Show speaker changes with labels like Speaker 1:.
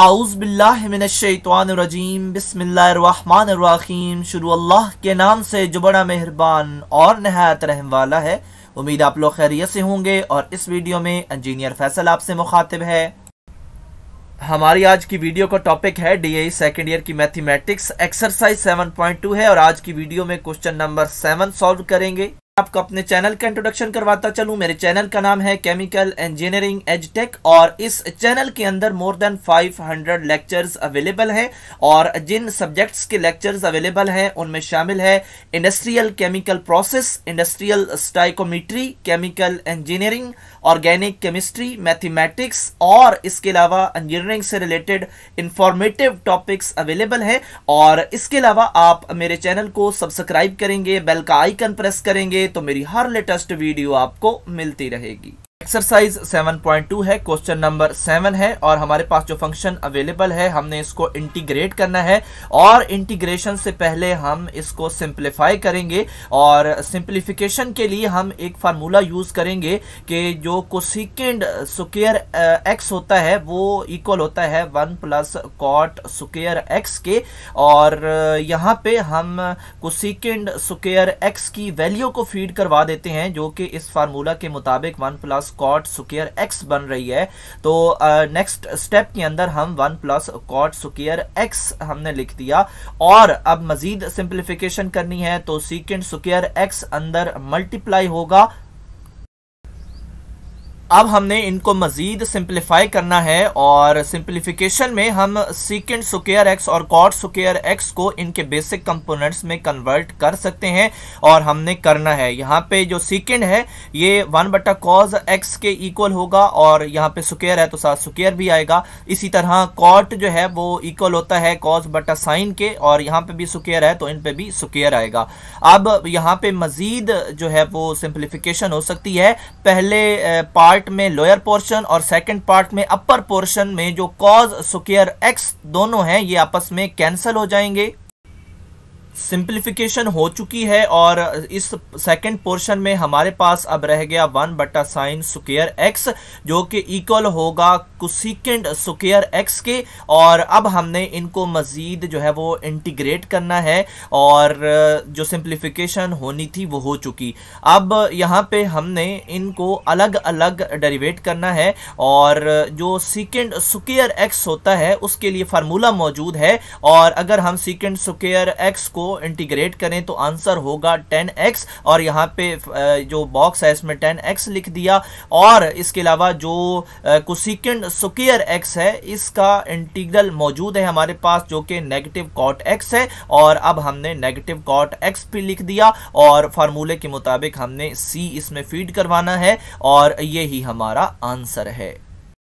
Speaker 1: आउज़बिल्लाशैतवानरजीम बसमीम शुरू अल्लाह के नाम से जो बड़ा मेहरबान और नहायत रहम वाला है उम्मीद आप लोग खैरियत से होंगे और इस वीडियो में इंजीनियर फैसल आपसे मुखातिब है हमारी आज की वीडियो का टॉपिक है डी ए सेकेंड ईयर की mathematics exercise seven point two है और आज की वीडियो में क्वेश्चन नंबर सेवन सॉल्व करेंगे आपको अपने चैनल का इंट्रोडक्शन करवाता चलूं मेरे चैनल का नाम है केमिकल इंजीनियरिंग एजटेक और इस चैनल के अंदर मोर देन 500 लेक्चर्स अवेलेबल हैं और जिन सब्जेक्ट्स के लेक्चर्स अवेलेबल हैं उनमें शामिल है industrial chemical process industrial stoichiometry chemical engineering organic chemistry mathematics और इसके अलावा इंजीनियरिंग से रिलेटेड इंफॉर्मेटिव टॉपिक्स अवेलेबल है और इसके अलावा आप मेरे चैनल को सब्सक्राइब करेंगे बेल का आइकन प्रेस करेंगे तो मेरी हर लेटेस्ट वीडियो आपको मिलती रहेगी एक्सरसाइज 7.2 है क्वेश्चन नंबर 7 है और हमारे पास जो फंक्शन अवेलेबल है हमने इसको इंटीग्रेट करना है और इंटीग्रेशन से पहले हम इसको सिंप्लीफाई करेंगे और सिंप्लीफिकेशन के लिए हम एक फार्मूला यूज करेंगे कि जो कोसिकेंड सुकेयर एक्स होता है वो इक्वल होता है one plus cot square x के और uh, यहाँ पे हम कोसिकेंड सुकेयर एक्स की वैल्यू को फीड करवा देते हैं जो कि इस फार्मूला के मुताबिक one plus cot square x बन रही है तो नेक्स्ट स्टेप के अंदर हम one plus cot square x हमने लिख दिया और अब मजीद सिंप्लीफिकेशन करनी है तो सीकेंड सुकेयर एक्स अंदर मल्टीप्लाई होगा अब हमने इनको मज़ीद सिंप्लीफाई करना है और सिंप्लीफिकेशन में हम सीकेंड सुकेयर एक्स और कॉट सुकेयर एक्स को इनके बेसिक कंपोनेंट्स में कन्वर्ट कर सकते हैं और हमने करना है यहाँ पे जो सीकेंड है ये वन बटा कॉज एक्स के इक्वल होगा और यहाँ पे सुकेयर है तो साथ सुकेयर भी आएगा इसी तरह कॉट जो है वो इक्वल होता है कॉज बटा साइन के और यहाँ पे भी सुकेयर है तो इन पे भी सुकेयर आएगा अब यहाँ पे मज़ीद जो है वो सिंप्लीफिकेशन हो सकती है पहले पार्ट पार्ट में लोअर पोर्शन और सेकंड पार्ट में अपर पोर्शन में जो कॉज स्क्र एक्स दोनों हैं ये आपस में कैंसिल हो जाएंगे सिंप्लीफिकेशन हो चुकी है और इस सेकंड पोर्शन में हमारे पास अब रह गया वन बटा साइन सुकेयर एक्स जो कि इक्वल होगा कुसिकेंड सुकेयर एक्स के और अब हमने इनको मज़ीद जो है वो इंटीग्रेट करना है और जो सिंप्लीफिकेशन होनी थी वो हो चुकी अब यहाँ पे हमने इनको अलग अलग डेरिवेट करना है और जो सिकेंड सुकेयर एक्स होता है उसके लिए फार्मूला मौजूद है और अगर हम सिकेंड सुकेयर एक्स को को इंटीग्रेट करें तो आंसर होगा 10x और यहाँ पे जो बॉक्स है इसमें 10x लिख दिया और इसके अलावा जो कुसिकेंड सुकियर एक्स है इसका इंटीग्रल मौजूद है हमारे पास जो कि नेगेटिव कॉट एक्स है और अब हमने नेगेटिव कॉट एक्स भी लिख दिया और फार्मूले के मुताबिक हमने सी इसमें फीड करवाना है और यही हमारा आंसर है